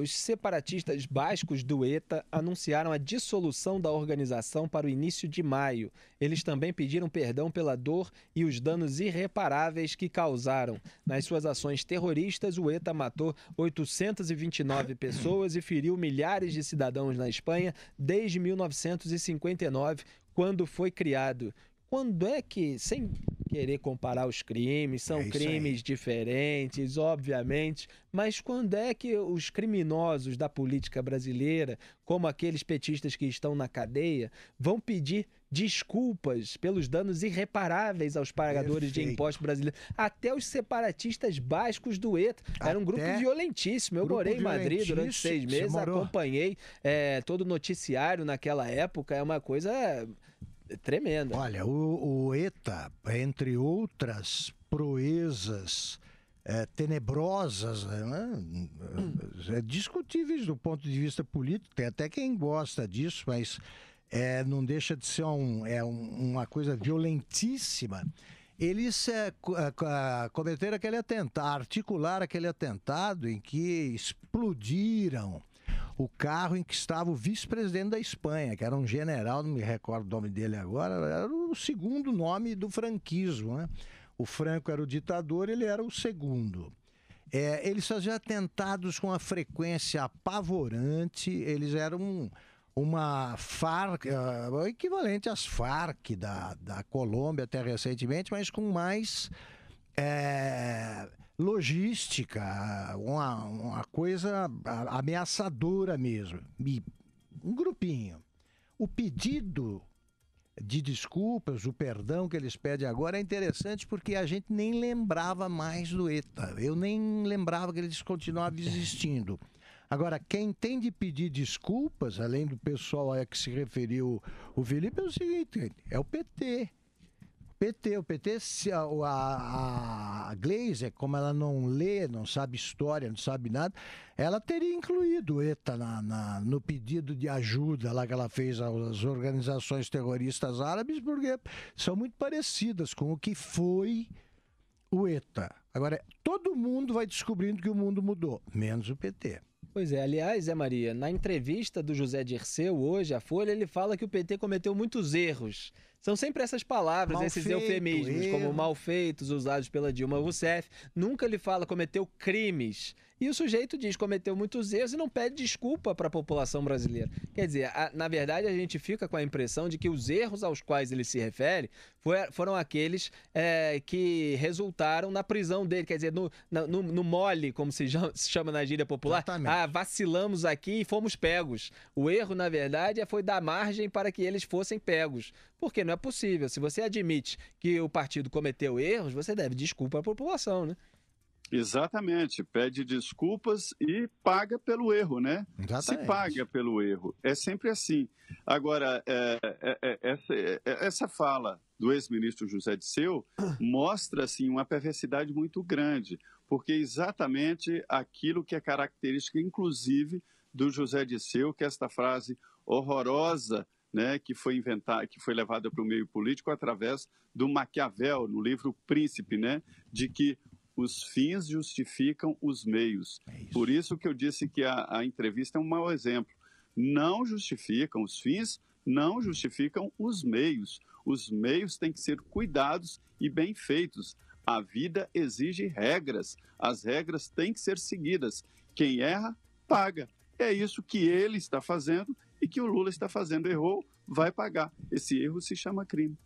Os separatistas bascos do ETA anunciaram a dissolução da organização para o início de maio. Eles também pediram perdão pela dor e os danos irreparáveis que causaram. Nas suas ações terroristas, o ETA matou 829 pessoas e feriu milhares de cidadãos na Espanha desde 1959, quando foi criado. Quando é que, sem querer comparar os crimes, são é crimes aí. diferentes, obviamente, mas quando é que os criminosos da política brasileira, como aqueles petistas que estão na cadeia, vão pedir desculpas pelos danos irreparáveis aos pagadores Perfeito. de impostos brasileiros. Até os separatistas bascos do ETA. Era um grupo violentíssimo. Eu grupo morei em Madrid durante seis meses, acompanhei é, todo o noticiário naquela época. É uma coisa tremenda. Olha, o, o ETA, entre outras proezas é, tenebrosas, né? É, é discutíveis do ponto de vista político, tem até quem gosta disso, mas é, não deixa de ser um, é um, uma coisa violentíssima. Eles é, é, é, cometeram aquele atentado, articular aquele atentado em que explodiram o carro em que estava o vice-presidente da Espanha, que era um general, não me recordo o nome dele agora, era o segundo nome do franquismo. Né? O Franco era o ditador, ele era o segundo. É, eles faziam atentados com uma frequência apavorante, eles eram uma Farc, uh, equivalente às Farc da, da Colômbia até recentemente, mas com mais. É, logística, uma, uma coisa ameaçadora mesmo. E um grupinho. O pedido de desculpas, o perdão que eles pedem agora é interessante porque a gente nem lembrava mais do ETA. Eu nem lembrava que eles continuavam é. existindo. Agora, quem tem de pedir desculpas, além do pessoal a que se referiu o Felipe, é o seguinte: é o PT, PT. O PT, a, a Glazer, como ela não lê, não sabe história, não sabe nada, ela teria incluído o ETA na, na, no pedido de ajuda lá que ela fez às organizações terroristas árabes, porque são muito parecidas com o que foi o ETA. Agora, todo mundo vai descobrindo que o mundo mudou, menos o PT. Pois é, aliás, Zé Maria, na entrevista do José Dirceu hoje à Folha, ele fala que o PT cometeu muitos erros são sempre essas palavras, mal esses feito, eufemismos, como é. malfeitos usados pela Dilma Rousseff. Nunca lhe fala cometeu crimes. E o sujeito diz cometeu muitos erros e não pede desculpa para a população brasileira. Quer dizer, a, na verdade a gente fica com a impressão de que os erros aos quais ele se refere foi, foram aqueles é, que resultaram na prisão dele. Quer dizer, no, no, no mole, como se chama na gíria popular. Exatamente. Ah, vacilamos aqui e fomos pegos. O erro, na verdade, é, foi dar margem para que eles fossem pegos. Porque não é não é possível. Se você admite que o partido cometeu erros, você deve desculpa à população, né? Exatamente, pede desculpas e paga pelo erro, né? Exatamente. Se paga pelo erro. É sempre assim. Agora, é, é, é, essa é, fala do ex-ministro José Disseu mostra assim, uma perversidade muito grande, porque exatamente aquilo que é característica, inclusive, do José Disseu, que esta frase horrorosa né, que foi inventada, que foi levada para o meio político através do Maquiavel, no livro Príncipe, né, de que os fins justificam os meios. É isso. Por isso que eu disse que a, a entrevista é um mau exemplo. Não justificam os fins, não justificam os meios. Os meios têm que ser cuidados e bem feitos. A vida exige regras. As regras têm que ser seguidas. Quem erra, paga. É isso que ele está fazendo e que o Lula está fazendo, errou, vai pagar. Esse erro se chama crime.